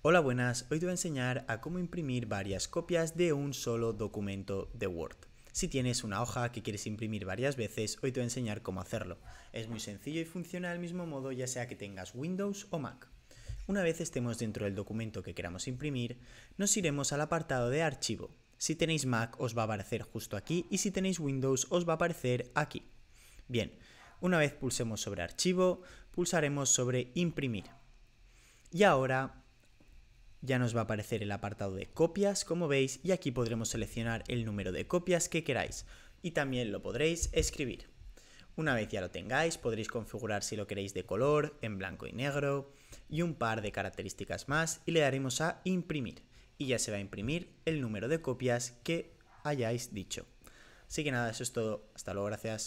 Hola buenas, hoy te voy a enseñar a cómo imprimir varias copias de un solo documento de Word. Si tienes una hoja que quieres imprimir varias veces, hoy te voy a enseñar cómo hacerlo. Es muy sencillo y funciona del mismo modo ya sea que tengas Windows o Mac. Una vez estemos dentro del documento que queramos imprimir, nos iremos al apartado de archivo. Si tenéis Mac os va a aparecer justo aquí y si tenéis Windows os va a aparecer aquí. Bien, una vez pulsemos sobre archivo, pulsaremos sobre imprimir. Y ahora ya nos va a aparecer el apartado de copias, como veis, y aquí podremos seleccionar el número de copias que queráis y también lo podréis escribir. Una vez ya lo tengáis, podréis configurar si lo queréis de color, en blanco y negro, y un par de características más, y le daremos a imprimir. Y ya se va a imprimir el número de copias que hayáis dicho. Así que nada, eso es todo. Hasta luego, gracias.